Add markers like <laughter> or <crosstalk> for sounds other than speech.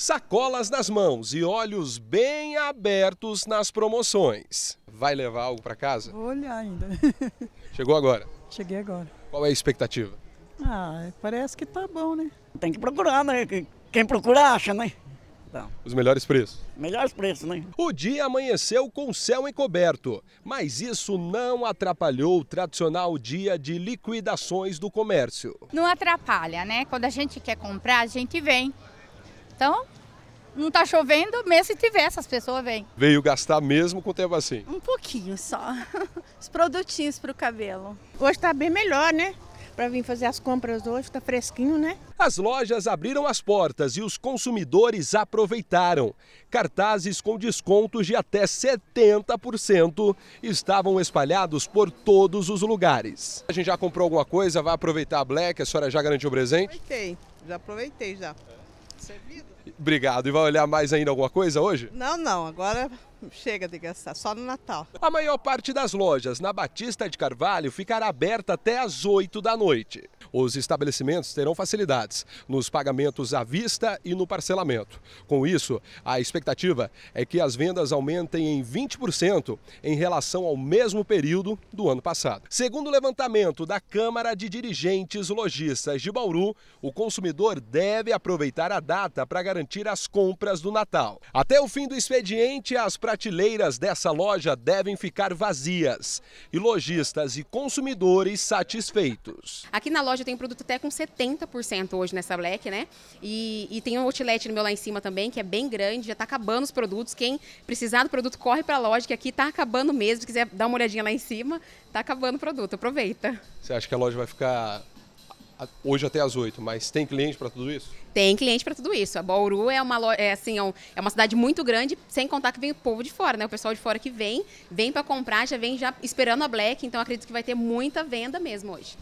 sacolas nas mãos e olhos bem abertos nas promoções. Vai levar algo para casa? Vou olhar ainda. <laughs> Chegou agora? Cheguei agora. Qual é a expectativa? Ah, parece que tá bom, né? Tem que procurar, né? Quem procura acha, né? Então, Os melhores preços. Melhores preços, né? O dia amanheceu com céu encoberto, mas isso não atrapalhou o tradicional dia de liquidações do comércio. Não atrapalha, né? Quando a gente quer comprar, a gente vem. Então, não está chovendo, mesmo se tiver, essas pessoas vêm. Veio gastar mesmo com o tempo assim? Um pouquinho só. <laughs> Os produtinhos para o cabelo. Hoje está bem melhor, né? Para vir fazer as compras hoje, está fresquinho, né? As lojas abriram as portas e os consumidores aproveitaram. Cartazes com descontos de até 70% estavam espalhados por todos os lugares. A gente já comprou alguma coisa, vai aproveitar a Black, a senhora já garantiu o presente? Aproveitei, já aproveitei já servido. Obrigado. E vai olhar mais ainda alguma coisa hoje? Não, não. Agora chega de gastar, só no Natal. A maior parte das lojas na Batista de Carvalho ficará aberta até às 8 da noite. Os estabelecimentos terão facilidades nos pagamentos à vista e no parcelamento. Com isso, a expectativa é que as vendas aumentem em 20% em relação ao mesmo período do ano passado. Segundo o levantamento da Câmara de Dirigentes Lojistas de Bauru, o consumidor deve aproveitar a data para garantir as compras do Natal. Até o fim do expediente, as prateleiras dessa loja devem ficar vazias e lojistas e consumidores satisfeitos. Aqui na loja loja, eu tenho produto até com 70% hoje nessa Black, né? E, e tem um outlet no meu lá em cima também, que é bem grande, já tá acabando os produtos. Quem precisar do produto, corre pra loja, que aqui tá acabando mesmo. Se quiser dar uma olhadinha lá em cima, tá acabando o produto, aproveita. Você acha que a loja vai ficar hoje até às 8, mas tem cliente para tudo isso? Tem cliente para tudo isso. A Bauru é uma, é, assim, é, é uma cidade muito grande, sem contar que vem o povo de fora, né? O pessoal de fora que vem, vem para comprar, já vem já esperando a Black, então acredito que vai ter muita venda mesmo hoje.